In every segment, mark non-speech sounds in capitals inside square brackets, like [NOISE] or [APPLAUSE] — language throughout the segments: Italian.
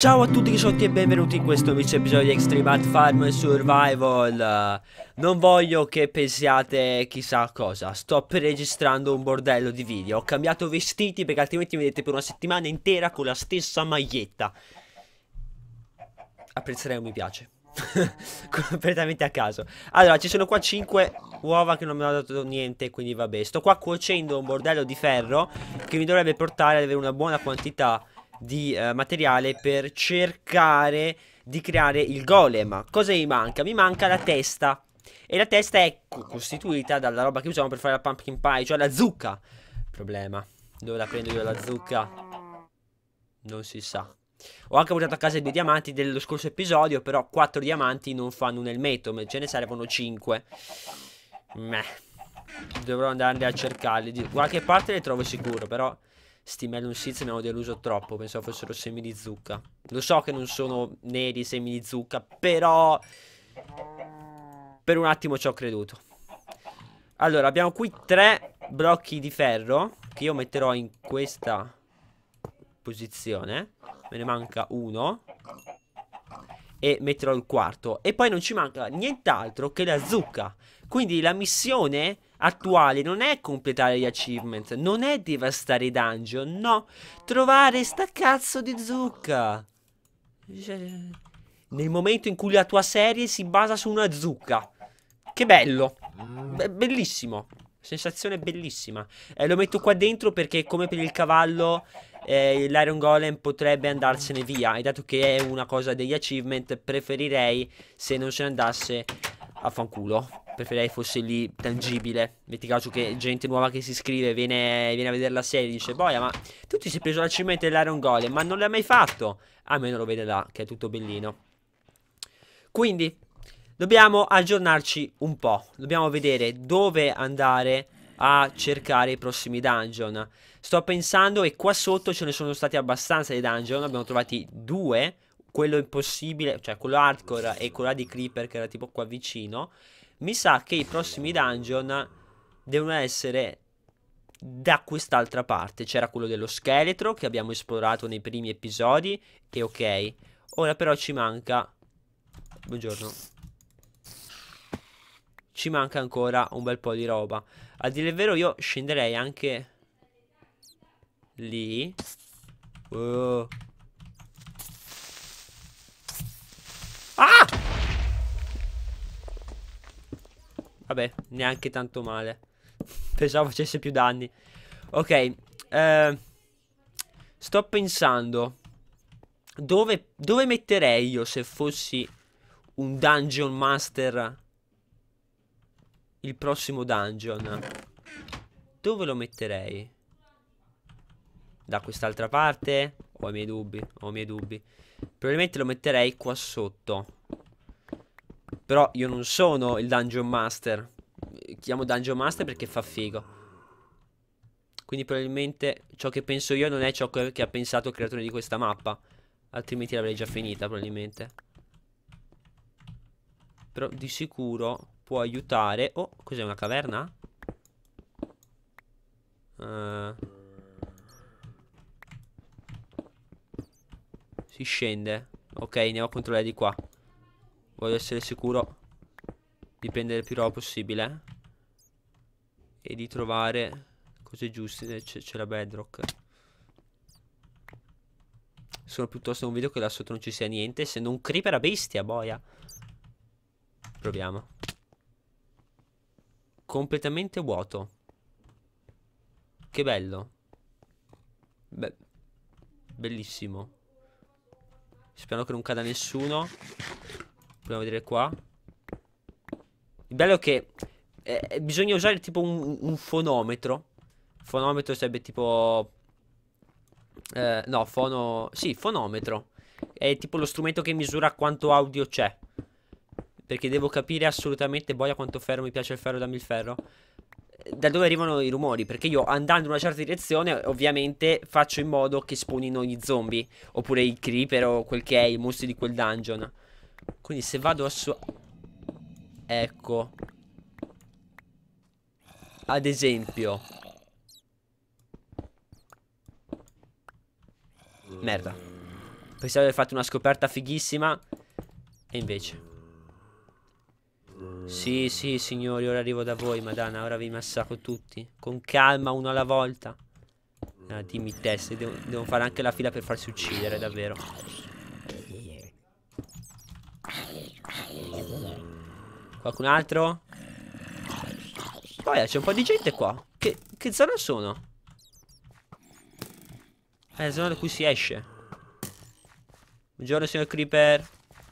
Ciao a tutti i cicciotti e benvenuti in questo nuovo episodio di Extreme Art Farm Survival Non voglio che pensiate chissà cosa Sto registrando un bordello di video Ho cambiato vestiti perché altrimenti mi vedete per una settimana intera con la stessa maglietta Apprezzerei un mi piace [LAUGHS] Completamente a caso Allora ci sono qua 5 uova che non mi hanno dato niente Quindi vabbè Sto qua cuocendo un bordello di ferro Che mi dovrebbe portare ad avere una buona quantità di di eh, materiale per cercare di creare il golem. Cosa mi manca? Mi manca la testa. E la testa è costituita dalla roba che usiamo per fare la pumpkin pie, cioè la zucca. Problema. Dove la prendo io la zucca? Non si sa. Ho anche portato a casa i due diamanti dello scorso episodio, però 4 diamanti non fanno un elmetto, ce ne servono 5. Meh. Dovrò andare a cercarli. Di qualche parte le trovo sicuro, però sti melon seeds mi hanno deluso troppo, pensavo fossero semi di zucca. Lo so che non sono neri semi di zucca, però per un attimo ci ho creduto. Allora, abbiamo qui tre blocchi di ferro che io metterò in questa posizione. Me ne manca uno. E metterò il quarto. E poi non ci manca nient'altro che la zucca. Quindi la missione attuale non è completare gli achievement, non è devastare i dungeon, no, trovare sta cazzo di zucca. Cioè, nel momento in cui la tua serie si basa su una zucca. Che bello, Be bellissimo, sensazione bellissima. Eh, lo metto qua dentro perché come per il cavallo eh, l'Iron Golem potrebbe andarsene via. E dato che è una cosa degli achievement preferirei se non se ne andasse a fanculo preferirei fosse lì tangibile. Metti caso che gente nuova che si iscrive viene, viene a vedere la serie e dice Boia, ma tu ti sei preso la cimenta dell'Iron Golem, ma non l'hai mai fatto. Almeno lo vede là, che è tutto bellino. Quindi, dobbiamo aggiornarci un po'. Dobbiamo vedere dove andare a cercare i prossimi dungeon. Sto pensando, e qua sotto ce ne sono stati abbastanza di dungeon, abbiamo trovati due quello impossibile, cioè quello hardcore e quella di creeper che era tipo qua vicino, mi sa che i prossimi dungeon devono essere da quest'altra parte. C'era quello dello scheletro che abbiamo esplorato nei primi episodi e ok. Ora però ci manca... Buongiorno. Ci manca ancora un bel po' di roba. A dire il vero io scenderei anche... Lì. Oh. Vabbè, neanche tanto male. [LAUGHS] Pensavo facesse più danni. Ok, eh, sto pensando. Dove, dove metterei io se fossi un dungeon master? Il prossimo dungeon. Dove lo metterei? Da quest'altra parte? Ho i miei dubbi, ho i miei dubbi. Probabilmente lo metterei qua sotto. Però io non sono il Dungeon Master. Chiamo Dungeon Master perché fa figo. Quindi probabilmente ciò che penso io non è ciò che ha pensato il creatore di questa mappa. Altrimenti l'avrei già finita probabilmente. Però di sicuro può aiutare... Oh, cos'è una caverna? Uh... Si scende. Ok, andiamo a controllare di qua. Voglio essere sicuro di prendere più roba possibile. Eh, e di trovare cose giuste. Eh, C'è la bedrock. Sono piuttosto un video che là sotto non ci sia niente. Se non creeper a bestia, boia. Proviamo. Completamente vuoto. Che bello. Beh, bellissimo. Spero che non cada nessuno. Proviamo a vedere qua. Il bello è che eh, eh, bisogna usare tipo un, un fonometro. Fonometro sarebbe tipo... Eh, no, fono... Sì, fonometro. È tipo lo strumento che misura quanto audio c'è. Perché devo capire assolutamente, boia, quanto ferro mi piace il ferro, dammi il ferro. Da dove arrivano i rumori? Perché io andando in una certa direzione, ovviamente faccio in modo che spawnino gli zombie. Oppure i creeper o quel che è, i mostri di quel dungeon. Quindi se vado a su... Ecco. Ad esempio. Merda. Pensavo di aver fatto una scoperta fighissima. E invece. Sì, sì, signori, ora arrivo da voi, madonna. Ora vi massacro tutti. Con calma, uno alla volta. Ah, dimmi teste, devo, devo fare anche la fila per farsi uccidere, davvero. Qualcun altro? Poi c'è un po' di gente qua. Che, che zona sono? È eh, la zona da cui si esce. Buongiorno, signor Creeper.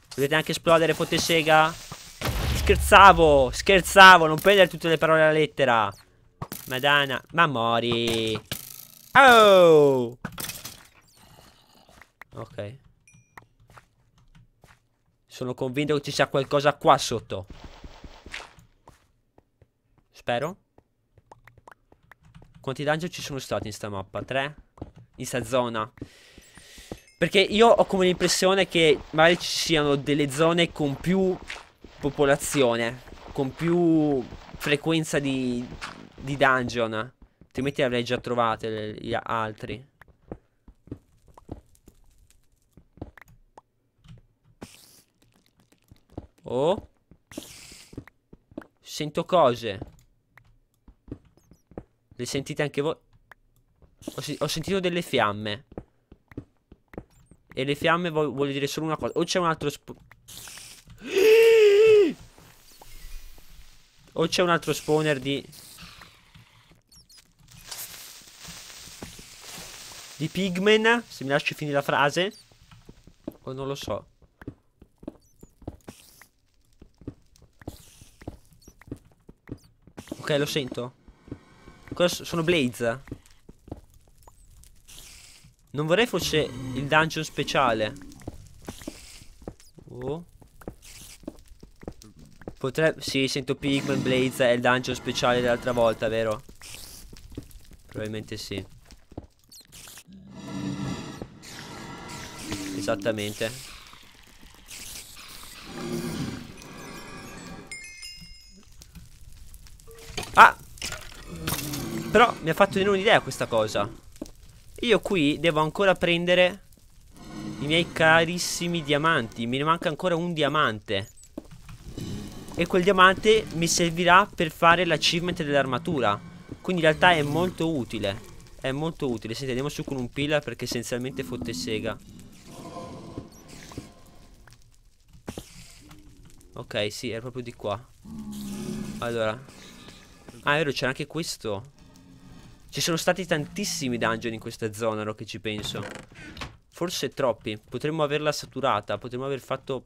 Potete anche esplodere, fotte sega. Scherzavo, scherzavo. Non prendere tutte le parole alla lettera. Madonna, ma mori. Oh! Ok. Sono convinto che ci sia qualcosa qua sotto spero. Quanti dungeon ci sono stati in sta mappa? Tre? In sta zona. Perché io ho come l'impressione che magari ci siano delle zone con più popolazione, con più frequenza di, di dungeon. Altrimenti avrei già trovate gli altri. Oh. Sento cose. Le sentite anche voi? Ho, se ho sentito delle fiamme. E le fiamme vuol dire solo una cosa. O c'è un altro spawner. O c'è un altro spawner di... Di pigmen. Se mi lasci finire la frase. O non lo so. Ok, lo sento. Ancora sono Blaze. Non vorrei fosse il dungeon speciale. Oh. Potrebbe... Sì, sento Pigman Blaze è il dungeon speciale dell'altra volta, vero? Probabilmente sì. Esattamente. Però mi ha fatto venire un'idea questa cosa. Io qui devo ancora prendere i miei carissimi diamanti. Mi ne manca ancora un diamante. E quel diamante mi servirà per fare l'achievement dell'armatura. Quindi in realtà è molto utile. È molto utile. Senti, andiamo su con un pillar perché essenzialmente fotte sega. Ok, sì, è proprio di qua. Allora. Ah, è vero, c'era anche questo. Ci sono stati tantissimi dungeon in questa zona, ora che ci penso. Forse troppi. Potremmo averla saturata, potremmo aver fatto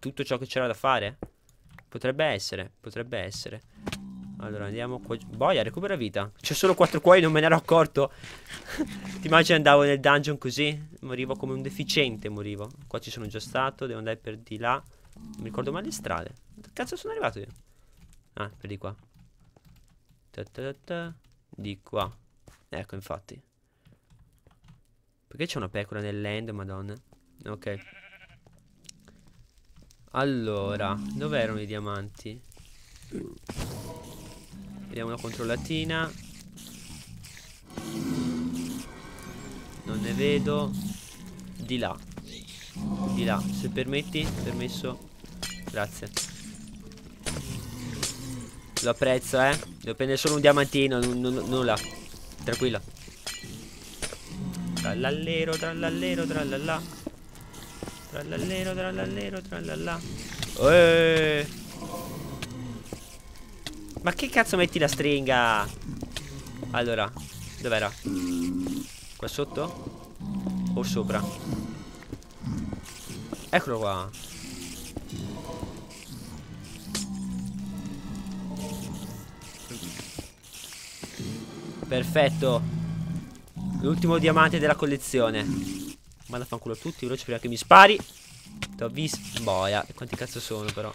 tutto ciò che c'era da fare. Potrebbe essere, potrebbe essere. Allora andiamo qua Boia recupera vita C'è solo quattro cuori non me ne ero accorto [LAUGHS] Ti immagini andavo nel dungeon così Morivo come un deficiente morivo Qua ci sono già stato Devo andare per di là Non mi ricordo mai le strade Cazzo sono arrivato io Ah per di qua ta ta ta, Di qua Ecco, infatti. Perché c'è una pecora nel land, madonna? Ok. Allora, dove erano i diamanti? Vediamo una controllatina. Non ne vedo. Di là. Di là, se permetti, permesso. Grazie. Lo apprezzo, eh. Devo prendere solo un diamantino, nulla. Tranquilla. Trallallero, trallallero, trallallà. Trallallero, trallallero, trallallà. Eeeh. Ma che cazzo metti la stringa? Allora, dov'era? Qua sotto? O sopra? Eccolo qua. Perfetto. L'ultimo diamante della collezione. Manda fanculo tutti, veloce prima che mi spari. T'ho visto. Boia. quanti cazzo sono però.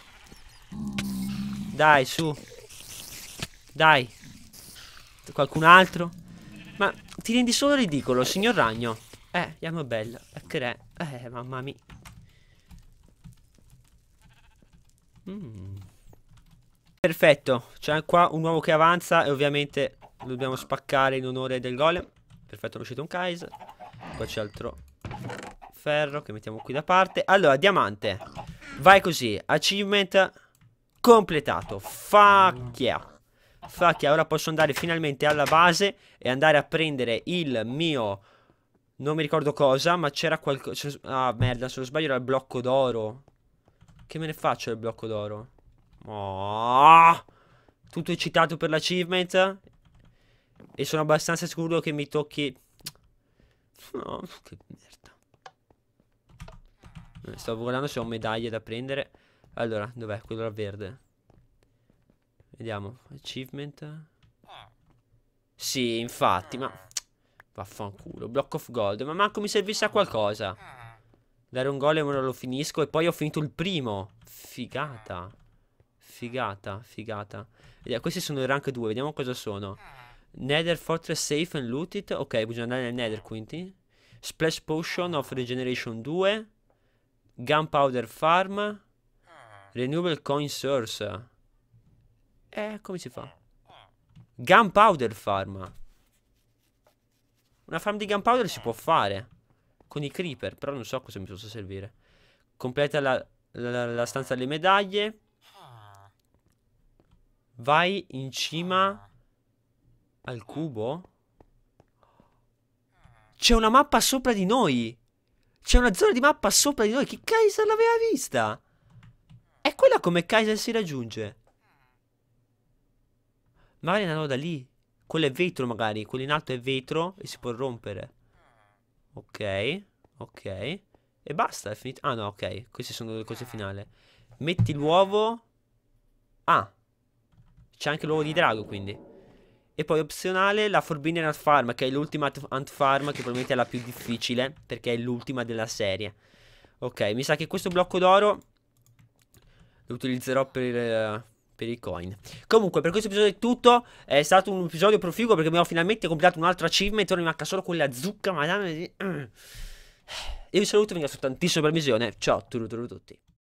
Dai, su. Dai. Qualcun altro? Ma ti rendi solo ridicolo, signor ragno. Eh, andiamo bella. Eh, che Eh, mamma mia. Mm. Perfetto, c'è qua un uomo che avanza e ovviamente lo dobbiamo spaccare in onore del golem. Perfetto, è uscito un Kais. Qua c'è altro ferro che mettiamo qui da parte. Allora, diamante. Vai così. Achievement completato. Fuck yeah. Fuck yeah. Ora posso andare finalmente alla base e andare a prendere il mio... Non mi ricordo cosa, ma c'era qualcosa... Ah, merda, se non sbaglio era il blocco d'oro. Che me ne faccio del blocco d'oro? Oh, tutto eccitato per l'achievement e sono abbastanza sicuro che mi tocchi... No, che merda. Eh, stavo guardando se ho medaglie da prendere. Allora, dov'è? Quello era verde. Vediamo. Achievement. Sì, infatti, ma... Vaffanculo. Block of gold. Ma manco mi servisse a qualcosa. Dare un golem ora lo finisco. E poi ho finito il primo. Figata. Figata, figata. Vediamo, questi sono i rank 2. Vediamo cosa sono. Nether Fortress Safe and Looted. Ok, bisogna andare nel Nether quindi. Splash Potion of Regeneration 2. Gunpowder Farm. Renewable Coin Source. Eh, come si fa? Gunpowder Farm. Una farm di gunpowder si può fare. Con i creeper, però non so cosa mi possa servire. Completa la, la, la stanza delle medaglie. Vai in cima al cubo? C'è una mappa sopra di noi. C'è una zona di mappa sopra di noi. Che Kaiser l'aveva vista? È quella come Kaiser si raggiunge. Magari andavo da lì. Quello è vetro magari. Quello in alto è vetro e si può rompere. Ok. Ok. E basta, è finito. Ah no, ok. Queste sono le cose finali. Metti l'uovo. Ah. C'è anche l'uovo di drago quindi. E poi opzionale la Forbidden Ant Farm, che è l'ultima Ant Farm, che probabilmente è la più difficile, perché è l'ultima della serie. Ok, mi sa che questo blocco d'oro lo utilizzerò per... Uh, per i coin. Comunque, per questo episodio è tutto. È stato un episodio proficuo perché abbiamo finalmente completato un altro achievement. Ora mi manca solo quella zucca, madame. Io vi saluto, vi ringrazio tantissimo per la visione. Ciao, a tutti.